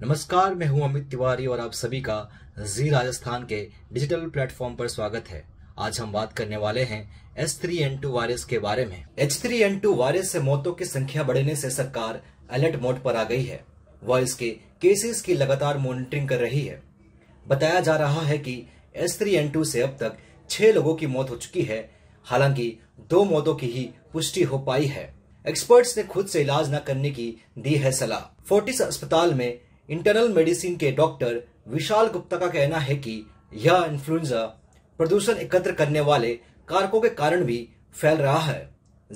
नमस्कार मैं हूं अमित तिवारी और आप सभी का जी राजस्थान के डिजिटल प्लेटफॉर्म पर स्वागत है आज हम बात करने वाले हैं H three N two virus के बारे में H three N two virus से मौतों की संख्या बढ़ने से सरकार अलर्ट मोड पर आ गई है वह इसके केसेस की लगातार मॉनिटरिंग कर रही है बताया जा रहा है कि एस थ्री एन टू से अब तक छह लोगों की मौत हो चुकी है हालांकि दो मौतों की ही पुष्टि हो पाई है एक्सपर्ट्स ने खुद से इलाज न करने की दी है सलाह फोर्टिस अस्पताल में इंटरनल मेडिसिन के डॉक्टर विशाल गुप्ता का कहना है कि यह इन्फ्लुएंजा प्रदूषण एकत्र करने वाले कारकों के कारण भी फैल रहा है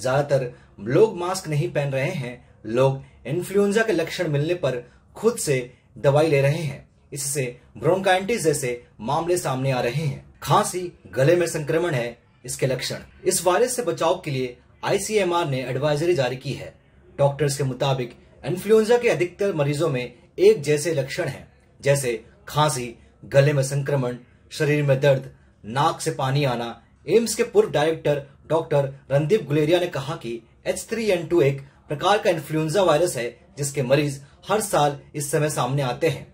ज्यादातर लोग मास्क नहीं पहन रहे हैं लोग इन्फ्लुएंजा के लक्षण मिलने पर खुद से दवाई ले रहे हैं इससे ब्रोंकाइटिस जैसे मामले सामने आ रहे हैं खांसी गले में संक्रमण है इसके लक्षण इस वायरस से बचाव के लिए आईसीएमआर ने एडवाइजरी जारी की है डॉक्टर्स के मुताबिक इन्फ्लुएंजा के अधिकतर मरीजों में एक जैसे लक्षण हैं जैसे खांसी गले में संक्रमण शरीर में दर्द नाक से पानी आना एम्स के पूर्व डायरेक्टर डॉक्टर रणदीप गुलेरिया ने कहा कि एच थ्री एन टू एक प्रकार का इन्फ्लुएंजा वायरस है जिसके मरीज हर साल इस समय सामने आते हैं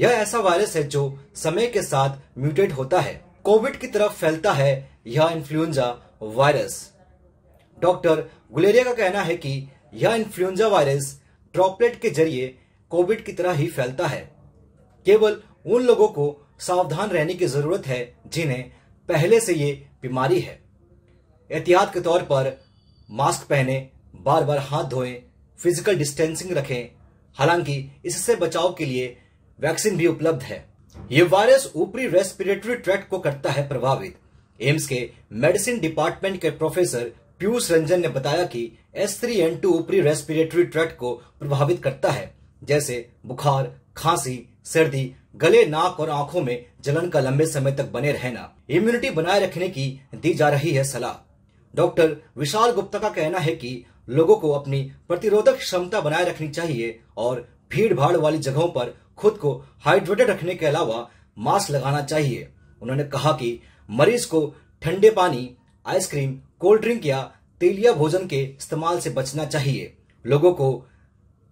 यह ऐसा वायरस है जो समय के साथ म्यूटेट होता है कोविड की तरफ फैलता है यह इन्फ्लुएंजा वायरस डॉक्टर गुलेरिया का कहना है कि यह इन्फ्लुएंजा वायरस ड्रॉपलेट के जरिए कोविड की तरह ही फैलता है केवल उन लोगों को सावधान रहने की जरूरत है जिन्हें पहले से ये बीमारी है एहतियात के तौर पर मास्क पहने बार बार हाथ धोएं, फिजिकल डिस्टेंसिंग रखें हालांकि इससे बचाव के लिए वैक्सीन भी उपलब्ध है ये वायरस ऊपरी रेस्पिरेटरी ट्रैक को करता है प्रभावित एम्स के मेडिसिन डिपार्टमेंट के प्रोफेसर पीयूष रंजन ने बताया कि एस थ्री एन टू ऊपरी रेस्पिरेटरी ट्रैक को प्रभावित करता है जैसे बुखार खांसी सर्दी गले नाक और आंखों में जलन का लंबे समय तक बने रहना इम्यूनिटी बनाए रखने की दी जा रही है सलाह डॉक्टर विशाल गुप्ता का कहना है कि लोगों को अपनी प्रतिरोधक क्षमता बनाए रखनी चाहिए और भीड़ भाड़ वाली जगहों पर खुद को हाइड्रेटेड रखने के अलावा मास्क लगाना चाहिए उन्होंने कहा कि मरीज को ठंडे पानी आइसक्रीम कोल्ड ड्रिंक या तेलिया भोजन के इस्तेमाल से बचना चाहिए लोगों को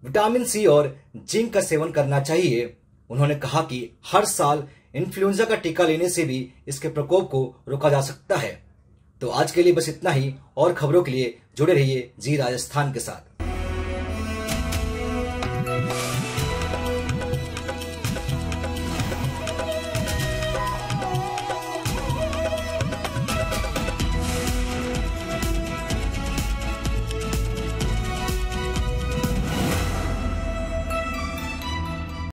विटामिन सी और जिंक का सेवन करना चाहिए उन्होंने कहा कि हर साल इन्फ्लुएंजा का टीका लेने से भी इसके प्रकोप को रोका जा सकता है तो आज के लिए बस इतना ही और खबरों के लिए जुड़े रहिए जी राजस्थान के साथ